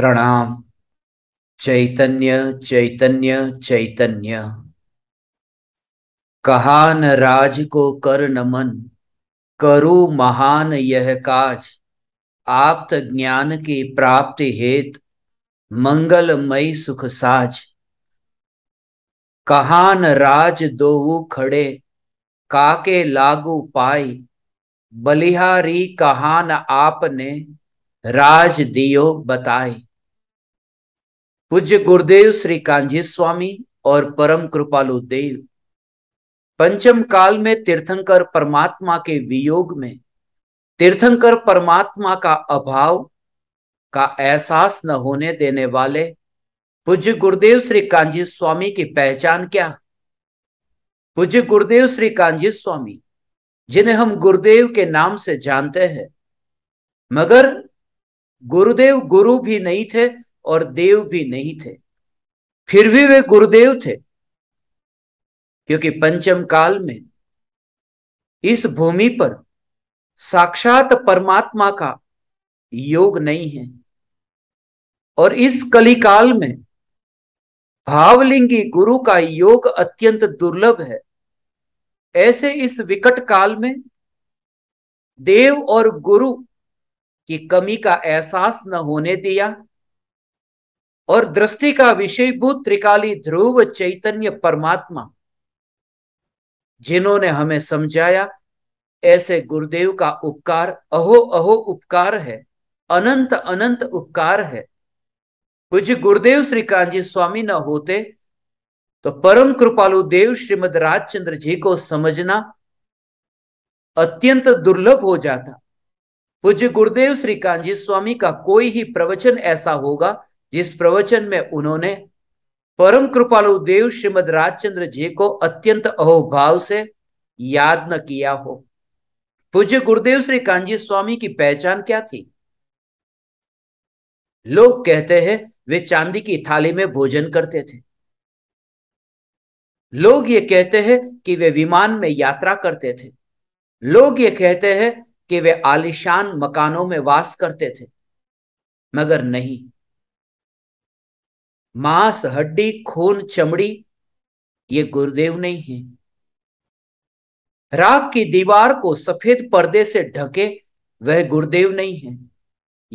प्रणाम चैतन्य चैतन्य चैतन्य कहान राज को कर नमन करु महान यह काज आप्त ज्ञान की प्राप्ति हेत मंगलमय सुख साज कहान राज दो खड़े काके लागू पाई बलिहारी कहान आपने राज दियो बताई पूज्य गुरुदेव श्री कांजी स्वामी और परम कृपालु देव पंचम काल में तीर्थंकर परमात्मा के वियोग में तीर्थंकर परमात्मा का अभाव का एहसास न होने देने वाले पूज्य गुरुदेव श्री कांजी स्वामी की पहचान क्या पूज्य गुरुदेव श्री कांजी स्वामी जिन्हें हम गुरुदेव के नाम से जानते हैं मगर गुरुदेव गुरु भी नहीं थे और देव भी नहीं थे फिर भी वे गुरुदेव थे क्योंकि पंचम काल में इस भूमि पर साक्षात परमात्मा का योग नहीं है और इस कलिकाल में भावलिंगी गुरु का योग अत्यंत दुर्लभ है ऐसे इस विकट काल में देव और गुरु की कमी का एहसास न होने दिया और दृष्टि का विषयभूत त्रिकाली ध्रुव चैतन्य परमात्मा जिन्होंने हमें समझाया ऐसे गुरुदेव का उपकार अहो अहो उपकार है अनंत अनंत उपकार है कुछ गुरुदेव श्रीकांत जी स्वामी न होते तो परम कृपालु देव श्रीमद राजचंद्र जी को समझना अत्यंत दुर्लभ हो जाता पूज्य गुरुदेव श्रीकांत जी स्वामी का कोई ही प्रवचन ऐसा होगा जिस प्रवचन में उन्होंने परम कृपालु देव श्रीमद राजचंद्र जी को अत्यंत अहोभाव से याद न किया हो पूज्य गुरुदेव श्री कांजी स्वामी की पहचान क्या थी लोग कहते हैं वे चांदी की थाली में भोजन करते थे लोग ये कहते हैं कि वे विमान में यात्रा करते थे लोग ये कहते हैं कि वे आलिशान मकानों में वास करते थे मगर नहीं मांस हड्डी खून चमड़ी ये गुरुदेव नहीं है राग की दीवार को सफेद पर्दे से ढके वह गुरुदेव नहीं है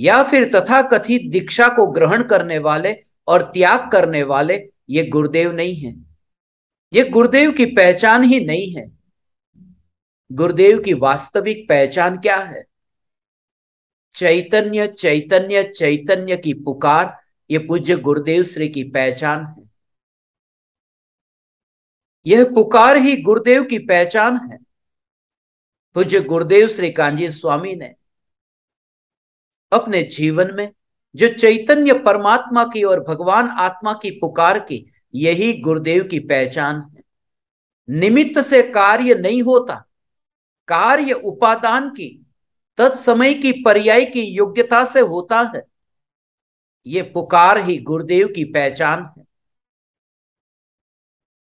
या फिर तथा कथित दीक्षा को ग्रहण करने वाले और त्याग करने वाले ये गुरुदेव नहीं है ये गुरुदेव की पहचान ही नहीं है गुरुदेव की वास्तविक पहचान क्या है चैतन्य चैतन्य चैतन्य की पुकार ये पूज्य गुरुदेव श्री की पहचान है यह पुकार ही गुरुदेव की पहचान है पूज्य गुरुदेव श्री कांजी स्वामी ने अपने जीवन में जो चैतन्य परमात्मा की और भगवान आत्मा की पुकार की यही गुरुदेव की पहचान है निमित्त से कार्य नहीं होता कार्य उपादान की तत्समय की पर्याय की योग्यता से होता है ये पुकार ही गुरुदेव की पहचान है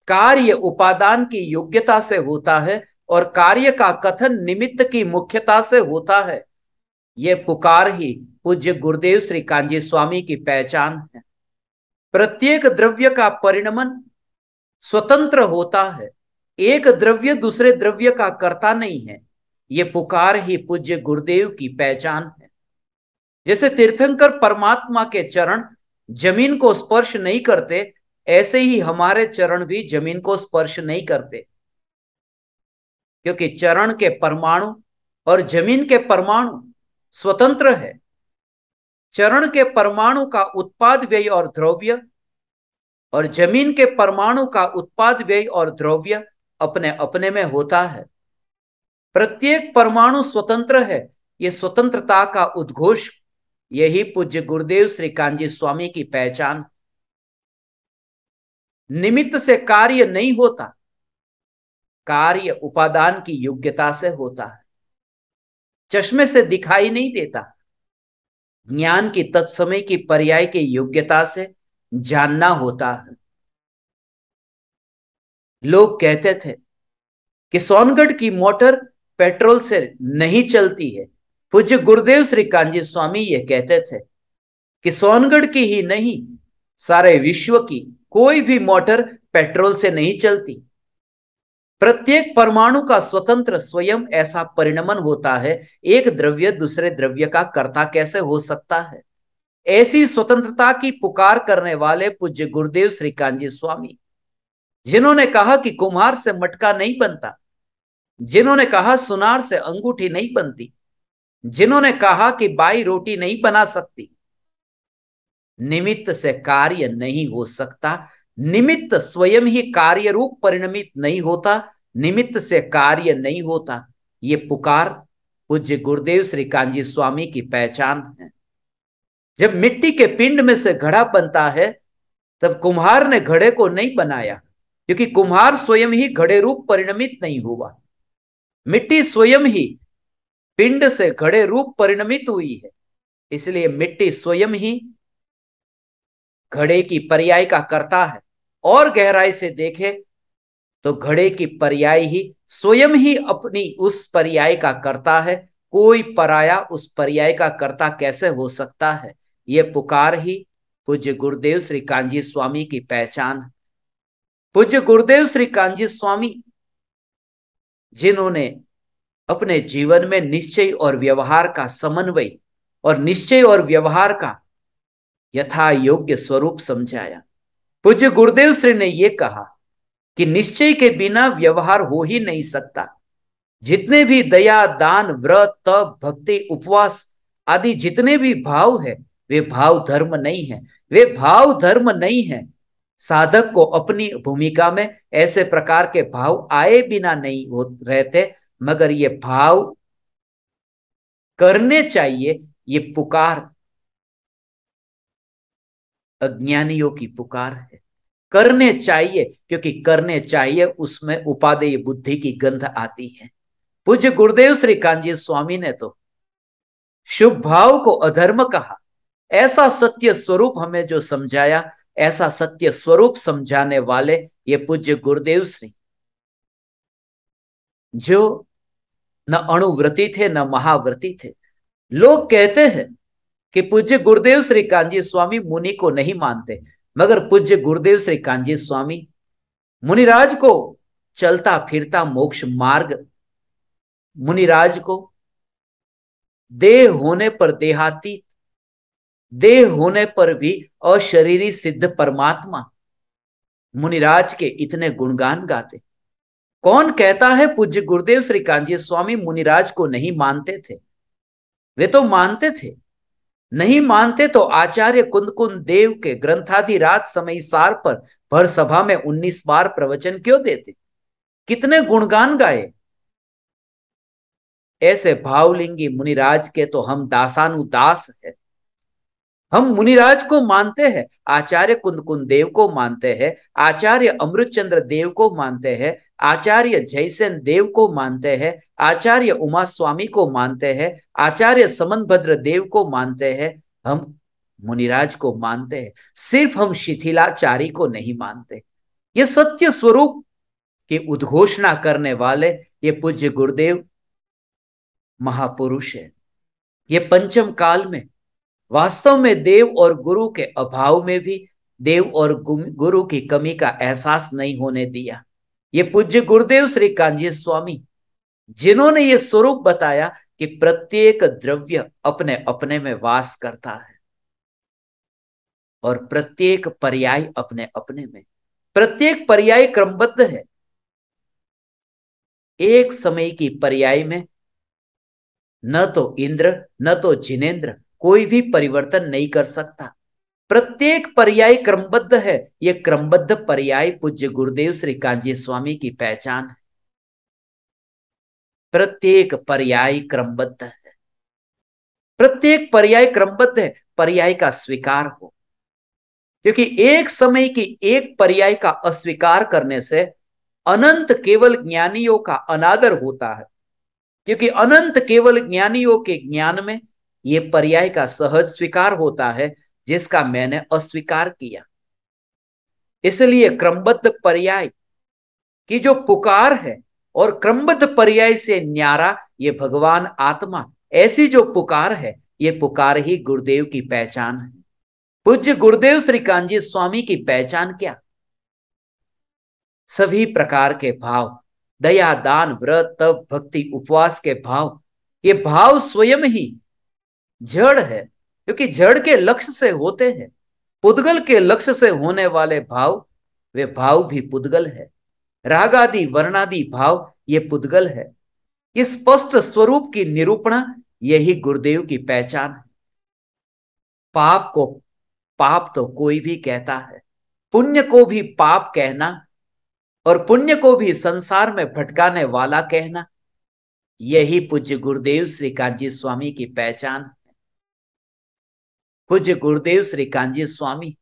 कार्य उपादान की योग्यता से होता है और कार्य का कथन निमित्त की मुख्यता से होता है यह पुकार ही पूज्य गुरुदेव श्री कांजी स्वामी की पहचान है प्रत्येक द्रव्य का परिणमन स्वतंत्र होता है एक द्रव्य दूसरे द्रव्य का कर्ता नहीं है ये पुकार ही पूज्य गुरुदेव की पहचान है जैसे तीर्थंकर परमात्मा के चरण जमीन को स्पर्श नहीं करते ऐसे ही हमारे चरण भी जमीन को स्पर्श नहीं करते क्योंकि चरण के परमाणु और जमीन के परमाणु स्वतंत्र है चरण के परमाणु का उत्पाद व्यय और द्रव्य और जमीन के परमाणु का उत्पाद व्यय और द्रव्य अपने अपने में होता है प्रत्येक परमाणु स्वतंत्र है ये स्वतंत्रता का उद्घोष यही पूज्य गुरुदेव श्री कांजी स्वामी की पहचान निमित्त से कार्य नहीं होता कार्य उपादान की योग्यता से होता है चश्मे से दिखाई नहीं देता ज्ञान की तत्समय की पर्याय की योग्यता से जानना होता है लोग कहते थे कि सोनगढ़ की मोटर पेट्रोल से नहीं चलती है पूज्य गुरुदेव श्री कांजी स्वामी यह कहते थे कि सोनगढ़ की ही नहीं सारे विश्व की कोई भी मोटर पेट्रोल से नहीं चलती प्रत्येक परमाणु का स्वतंत्र स्वयं ऐसा परिणमन होता है एक द्रव्य दूसरे द्रव्य का कर्ता कैसे हो सकता है ऐसी स्वतंत्रता की पुकार करने वाले पूज्य गुरुदेव श्री कांजी स्वामी जिन्होंने कहा कि कुम्हार से मटका नहीं बनता जिन्होंने कहा सुनार से अंगूठी नहीं बनती जिन्होंने कहा कि बाई रोटी नहीं बना सकती निमित्त से कार्य नहीं हो सकता निमित्त स्वयं ही कार्य रूप परिणमित नहीं होता निमित्त से कार्य नहीं होता ये पुकार पूज्य गुरुदेव श्री कांजी स्वामी की पहचान है जब मिट्टी के पिंड में से घड़ा बनता है तब कुम्हार ने घड़े को नहीं बनाया क्योंकि कुम्हार स्वयं ही घड़े रूप परिणमित नहीं हुआ मिट्टी स्वयं ही पिंड से घड़े रूप परिणमित हुई है इसलिए मिट्टी स्वयं ही घड़े की पर्याय का करता है और गहराई से देखे तो घड़े की पर्याय ही स्वयं ही अपनी उस पर्याय का करता है कोई पराया उस पर्याय का कर्ता कैसे हो सकता है ये पुकार ही पूज्य गुरुदेव श्री कांजी स्वामी की पहचान पूज्य गुरुदेव श्री कांजी स्वामी जिन्होंने अपने जीवन में निश्चय और व्यवहार का समन्वय और निश्चय और व्यवहार का यथा योग्य स्वरूप समझाया पूज्य गुरुदेव श्री ने यह कहा कि निश्चय के बिना व्यवहार हो ही नहीं सकता जितने भी दया दान व्रत तप भक्ति उपवास आदि जितने भी भाव है वे भाव धर्म नहीं है वे भाव धर्म नहीं है साधक को अपनी भूमिका में ऐसे प्रकार के भाव आए बिना नहीं हो रहते मगर ये भाव करने चाहिए ये पुकार अज्ञानियों की पुकार है करने चाहिए क्योंकि करने चाहिए उसमें उपादेय बुद्धि की गंध आती है पूज्य गुरुदेव श्री कांजी स्वामी ने तो शुभ भाव को अधर्म कहा ऐसा सत्य स्वरूप हमें जो समझाया ऐसा सत्य स्वरूप समझाने वाले ये पूज्य गुरुदेव श्री जो न अणुव्रति थे न महाव्रति थे लोग कहते हैं कि पूज्य गुरुदेव श्री कांजी स्वामी मुनि को नहीं मानते मगर पूज्य गुरुदेव श्री कांजी स्वामी मुनिराज को चलता फिरता मोक्ष मार्ग मुनिराज को देह होने पर देहाती देह होने पर भी अशरीरी सिद्ध परमात्मा मुनिराज के इतने गुणगान गाते कौन कहता है पूज्य गुरुदेव श्री कांजी स्वामी मुनिराज को नहीं मानते थे वे तो मानते थे नहीं मानते तो आचार्य कुंदकुंद देव के ग्रंथाधिराज समय सार पर भर सभा में उन्नीस बार प्रवचन क्यों देते कितने गुणगान गाए ऐसे भावलिंगी मुनिराज के तो हम दासानु दास है हम मुनिराज को मानते हैं आचार्य कुंद कुंद देव को मानते हैं आचार्य अमृत चंद्र देव को मानते हैं आचार्य जयसेन देव को मानते हैं आचार्य उमा स्वामी को मानते हैं आचार्य समन भद्र देव को मानते हैं हम मुनिराज को मानते हैं सिर्फ हम शिथिलाचारी को नहीं मानते ये सत्य स्वरूप की उद्घोषणा करने वाले ये पूज्य गुरुदेव महापुरुष है ये पंचम काल में वास्तव में देव और गुरु के अभाव में भी देव और गुरु की कमी का एहसास नहीं होने दिया ये पूज्य गुरुदेव श्री कांजी स्वामी जिन्होंने ये स्वरूप बताया कि प्रत्येक द्रव्य अपने अपने में वास करता है और प्रत्येक पर्याय अपने अपने में प्रत्येक पर्याय क्रमबद्ध है एक समय की पर्याय में न तो इंद्र न तो जिनेन्द्र कोई भी परिवर्तन नहीं कर सकता प्रत्येक पर्याय क्रमबद्ध है यह क्रमबद्ध पर्याय पूज्य गुरुदेव श्री कांजी स्वामी की पहचान है प्रत्येक पर्याय क्रमबद्ध है प्रत्येक पर्याय क्रमबद्ध है पर्याय का स्वीकार हो क्योंकि एक समय की एक पर्याय का अस्वीकार करने से अनंत केवल ज्ञानियों का अनादर होता है क्योंकि अनंत केवल ज्ञानियों के ज्ञान में यह पर्याय का सहज स्वीकार होता है जिसका मैंने अस्वीकार किया इसलिए क्रमबद्ध पर्याय की जो पुकार है और क्रमबद्ध पर्याय से न्यारा ये भगवान आत्मा ऐसी जो पुकार है ये पुकार ही गुरुदेव की पहचान है पूज्य गुरुदेव श्रीकांत जी स्वामी की पहचान क्या सभी प्रकार के भाव दया दान व्रत तप भक्ति उपवास के भाव ये भाव स्वयं ही जड़ है क्योंकि जड़ के लक्ष्य से होते हैं पुद्गल के लक्ष्य से होने वाले भाव वे भाव भी पुद्गल है राग आदि वर्णादि भाव ये पुद्गल है इस स्पष्ट स्वरूप की निरूपणा यही गुरुदेव की पहचान है पाप को पाप तो कोई भी कहता है पुण्य को भी पाप कहना और पुण्य को भी संसार में भटकाने वाला कहना यही पूज्य गुरुदेव श्री कांजी स्वामी की पहचान है पूज्य गुरुदेव श्री कांजी स्वामी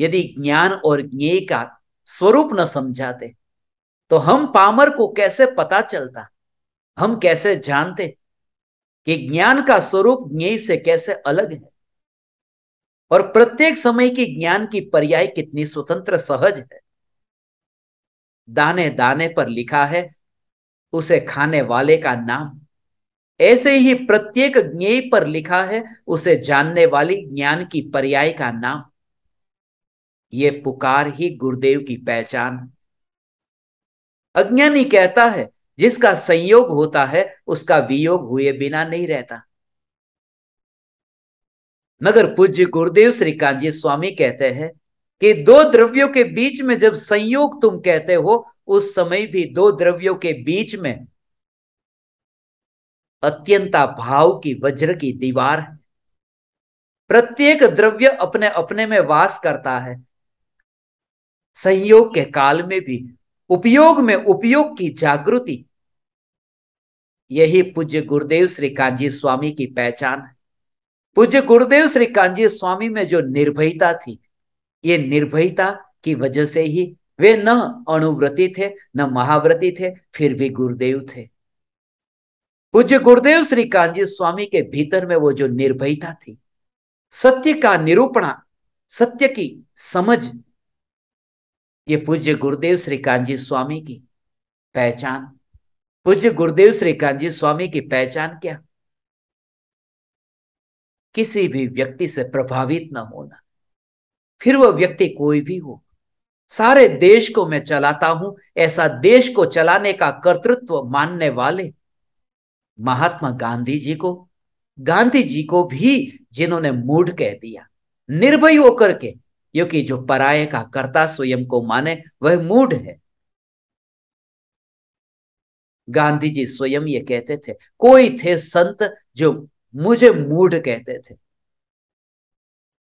यदि ज्ञान और ज्ञेय का स्वरूप न समझाते तो हम पामर को कैसे पता चलता हम कैसे जानते कि ज्ञान का स्वरूप ज्ञेय से कैसे अलग है और प्रत्येक समय के ज्ञान की पर्याय कितनी स्वतंत्र सहज है दाने दाने पर लिखा है उसे खाने वाले का नाम ऐसे ही प्रत्येक ज्ञेय पर लिखा है उसे जानने वाली ज्ञान की पर्याय का नाम ये पुकार ही गुरुदेव की पहचान अज्ञानी कहता है जिसका संयोग होता है उसका वियोग हुए बिना नहीं रहता मगर पूज्य गुरुदेव श्री कांजी स्वामी कहते हैं कि दो द्रव्यों के बीच में जब संयोग तुम कहते हो उस समय भी दो द्रव्यों के बीच में अत्यंता भाव की वज्र की दीवार है प्रत्येक द्रव्य अपने अपने में वास करता है संयोग के काल में भी उपयोग में उपयोग की जागृति यही पूज्य गुरुदेव श्री कांजी स्वामी की पहचान है पूज्य गुरुदेव श्री कांजी स्वामी में जो निर्भयता थी ये निर्भयता की वजह से ही वे न अणुव्रती थे न महाव्रती थे फिर भी गुरुदेव थे पूज्य गुरुदेव श्री कांजी स्वामी के भीतर में वो जो निर्भयता थी सत्य का निरूपणा सत्य की समझ ये पूज्य गुरुदेव श्री कांजी स्वामी की पहचान पूज्य गुरुदेव श्री कांजी स्वामी की पहचान क्या किसी भी व्यक्ति से प्रभावित न होना फिर वह व्यक्ति कोई भी हो सारे देश को मैं चलाता हूं ऐसा देश को चलाने का कर्तृत्व मानने वाले महात्मा गांधी जी को गांधी जी को भी जिन्होंने मूड कह दिया निर्भय होकर के क्योंकि जो पराये का कर्ता स्वयं को माने वह मूड है गांधी जी स्वयं ये कहते थे कोई थे संत जो मुझे मूड कहते थे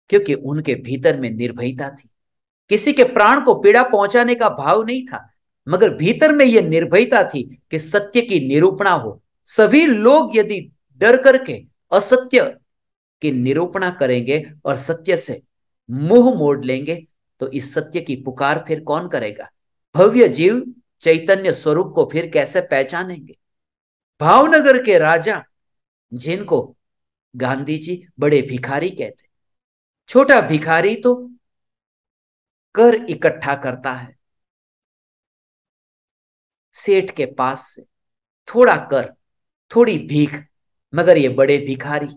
क्योंकि उनके भीतर में निर्भयता थी किसी के प्राण को पीड़ा पहुंचाने का भाव नहीं था मगर भीतर में यह निर्भयता थी कि सत्य की निरूपणा हो सभी लोग यदि डर करके असत्य की निरूपणा करेंगे और सत्य से मुंह मोड़ लेंगे तो इस सत्य की पुकार फिर कौन करेगा भव्य जीव चैतन्य स्वरूप को फिर कैसे पहचानेंगे भावनगर के राजा जिनको गांधी जी बड़े भिखारी कहते छोटा भिखारी तो कर इकट्ठा करता है सेठ के पास से थोड़ा कर थोड़ी भीख मगर ये बड़े भिखारी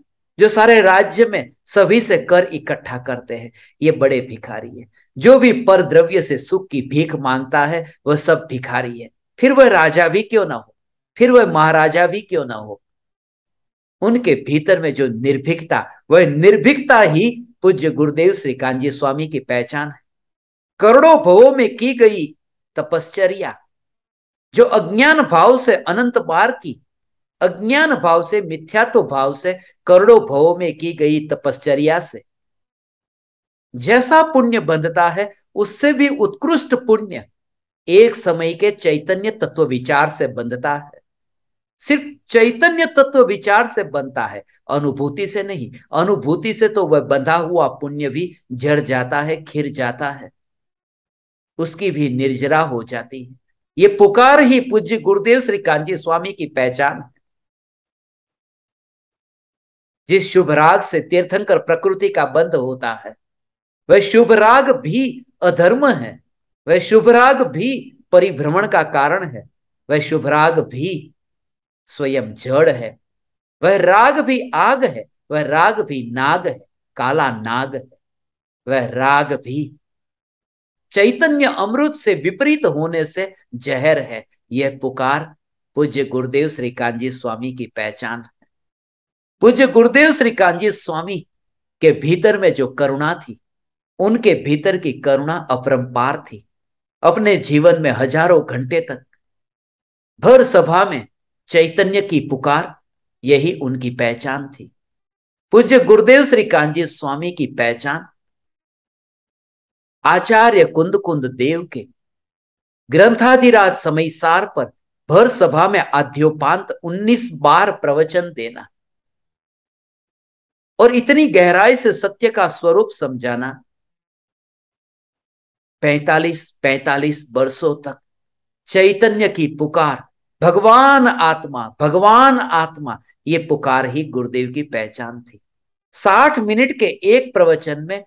जो सारे राज्य में सभी से कर इकट्ठा करते हैं ये बड़े भिखारी है जो भी पर द्रव्य से सुख की भीख मांगता है वह सब भिखारी है फिर वह राजा भी क्यों ना हो फिर वह महाराजा भी क्यों ना हो उनके भीतर में जो निर्भीकता वह निर्भीकता ही पूज्य गुरुदेव श्री कांजी स्वामी की पहचान है करोड़ों भवों में की गई तपश्चर्या जो अज्ञान भाव से अनंत बार की अज्ञान भाव से मिथ्यात्व भाव से करोड़ों भावों में की गई तपश्चर्या से जैसा पुण्य बंधता है उससे भी उत्कृष्ट पुण्य एक समय के चैतन्य तत्व विचार से बंधता है सिर्फ चैतन्य तत्व विचार से बनता है अनुभूति से नहीं अनुभूति से तो वह बंधा हुआ पुण्य भी जड़ जाता है खिर जाता है उसकी भी निर्जरा हो जाती है ये पुकार ही पूज्य गुरुदेव श्री कांजी स्वामी की पहचान है जिस शुभ राग से तीर्थंकर प्रकृति का बंध होता है वह शुभ राग भी अधर्म है वह शुभ राग भी परिभ्रमण का कारण है वह शुभ राग भी स्वयं जड़ है वह राग भी आग है वह राग भी नाग है काला नाग है वह राग भी चैतन्य अमृत से विपरीत होने से जहर है यह पुकार पूज्य गुरुदेव श्री कांजी स्वामी की पहचान पूज्य गुरुदेव श्री कांजी स्वामी के भीतर में जो करुणा थी उनके भीतर की करुणा अपरंपार थी अपने जीवन में हजारों घंटे तक भर सभा में चैतन्य की पुकार यही उनकी पहचान थी पूज्य गुरुदेव श्री कांजी स्वामी की पहचान आचार्य कुंद कुंद देव के ग्रंथाधिराज समय सार पर भर सभा में आद्योपांत 19 बार प्रवचन देना और इतनी गहराई से सत्य का स्वरूप समझाना पैतालीस पैतालीस वर्षों तक चैतन्य की पुकार भगवान आत्मा भगवान आत्मा ये पुकार ही गुरुदेव की पहचान थी साठ मिनट के एक प्रवचन में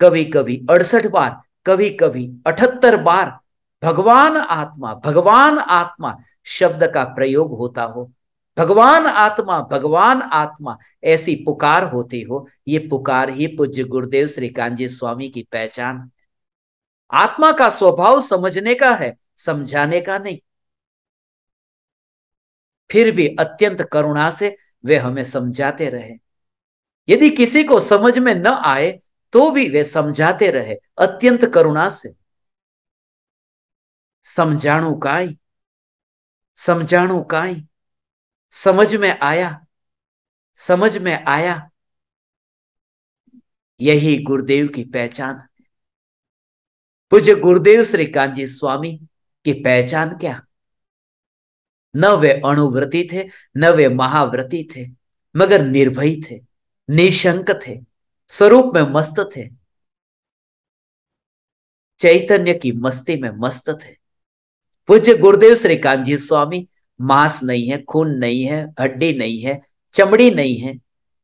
कभी कभी अड़सठ बार कभी कभी अठहत्तर बार भगवान आत्मा भगवान आत्मा शब्द का प्रयोग होता हो भगवान आत्मा भगवान आत्मा ऐसी पुकार होती हो ये पुकार ही पूज्य गुरुदेव श्री कांजी स्वामी की पहचान आत्मा का स्वभाव समझने का है समझाने का नहीं फिर भी अत्यंत करुणा से वे हमें समझाते रहे यदि किसी को समझ में न आए तो भी वे समझाते रहे अत्यंत करुणा से समझाणु काई समझाणु काई समझ में आया समझ में आया यही गुरुदेव की पहचान पूज्य गुरुदेव श्रीकांत जी स्वामी की पहचान क्या न वे अणुव्रती थे न वे महाव्रती थे मगर निर्भय थे निशंक थे स्वरूप में मस्त थे चैतन्य की मस्ती में मस्त थे पूज्य गुरुदेव श्रीकांत जी स्वामी मांस नहीं है खून नहीं है हड्डी नहीं है चमड़ी नहीं है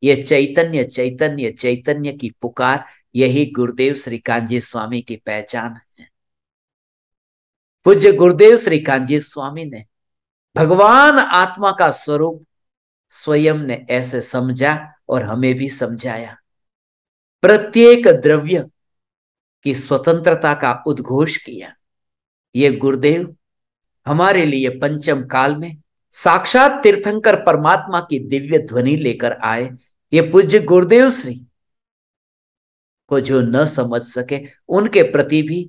ये चैतन्य चैतन्य चैतन्य की पुकार यही गुरुदेव श्री कांजी स्वामी की पहचान है पूज्य गुरुदेव श्री कांजी स्वामी ने भगवान आत्मा का स्वरूप स्वयं ने ऐसे समझा और हमें भी समझाया प्रत्येक द्रव्य की स्वतंत्रता का उद्घोष किया ये गुरुदेव हमारे लिए पंचम काल में साक्षात तीर्थंकर परमात्मा की दिव्य ध्वनि लेकर आए ये पूज्य गुरुदेव श्री को जो न समझ सके उनके प्रति भी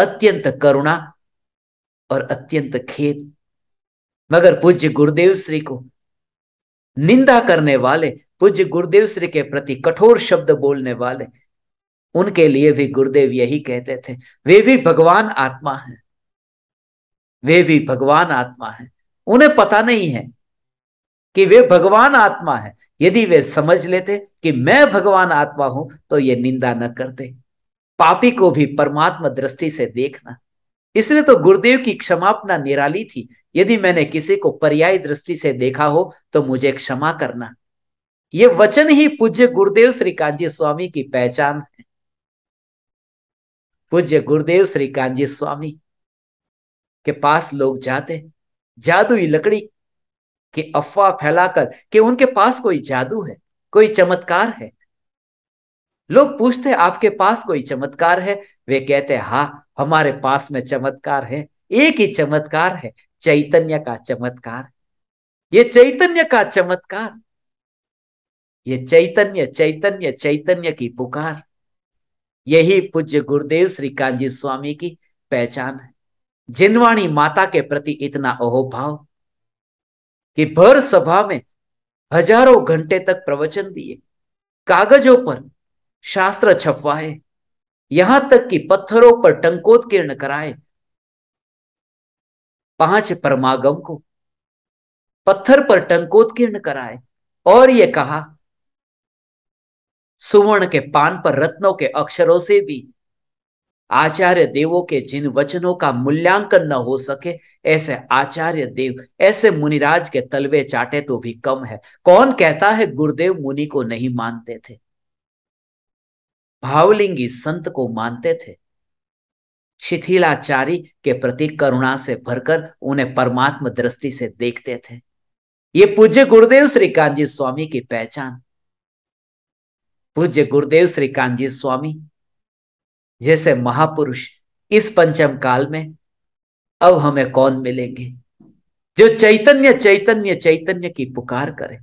अत्यंत करुणा और अत्यंत खेद मगर पूज्य गुरुदेव श्री को निंदा करने वाले पूज्य गुरुदेव श्री के प्रति कठोर शब्द बोलने वाले उनके लिए भी गुरुदेव यही कहते थे वे भी भगवान आत्मा हैं वे भी भगवान आत्मा है उन्हें पता नहीं है कि वे भगवान आत्मा है यदि वे समझ लेते कि मैं भगवान आत्मा हूं तो ये निंदा न करते पापी को भी परमात्मा दृष्टि से देखना इसलिए तो गुरुदेव की क्षमापना निराली थी यदि मैंने किसी को पर्याय दृष्टि से देखा हो तो मुझे क्षमा करना ये वचन ही पूज्य गुरुदेव श्री कांजी स्वामी की पहचान है पूज्य गुरुदेव श्री कांजी स्वामी के पास लोग जाते जादुई लकड़ी की अफवाह फैलाकर कि उनके पास कोई जादू है कोई चमत्कार है लोग पूछते आपके पास कोई चमत्कार है वे कहते हा हमारे पास में चमत्कार है एक ही चमत्कार है चैतन्य का चमत्कार ये चैतन्य का चमत्कार ये चैतन्य चैतन्य चैतन्य की पुकार यही पूज्य गुरुदेव श्री कांजी स्वामी की पहचान है जिनवाणी माता के प्रति इतना अहोभाव कि भर सभा में हजारों घंटे तक प्रवचन दिए कागजों पर शास्त्र छपवाए यहां तक कि पत्थरों पर टंकोत्कीर्ण कराए पांच परमागम को पत्थर पर टंकोत्कीर्ण कराए और ये कहा सुवर्ण के पान पर रत्नों के अक्षरों से भी आचार्य देवों के जिन वचनों का मूल्यांकन न हो सके ऐसे आचार्य देव ऐसे मुनिराज के तलवे चाटे तो भी कम है कौन कहता है गुरुदेव मुनि को नहीं मानते थे भावलिंगी संत को मानते थे शिथिलाचारी के प्रति करुणा से भरकर उन्हें परमात्म दृष्टि से देखते थे ये पूज्य गुरुदेव श्री कांजी स्वामी की पहचान पूज्य गुरुदेव श्री कांजी स्वामी जैसे महापुरुष इस पंचम काल में अब हमें कौन मिलेंगे जो चैतन्य चैतन्य चैतन्य की पुकार करे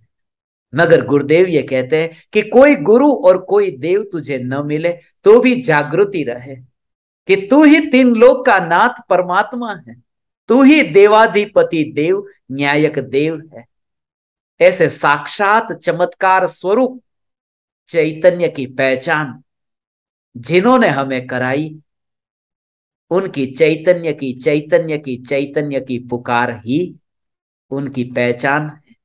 मगर गुरुदेव ये कहते हैं कि कोई गुरु और कोई देव तुझे न मिले तो भी जागृति रहे कि तू ही तीन लोक का नाथ परमात्मा है तू ही देवाधिपति देव न्यायक देव है ऐसे साक्षात चमत्कार स्वरूप चैतन्य की पहचान जिन्होंने हमें कराई उनकी चैतन्य की चैतन्य की चैतन्य की पुकार ही उनकी पहचान है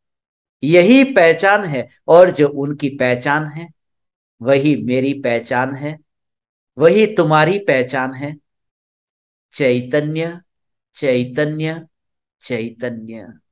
यही पहचान है और जो उनकी पहचान है वही मेरी पहचान है वही तुम्हारी पहचान है चैतन्य चैतन्य चैतन्य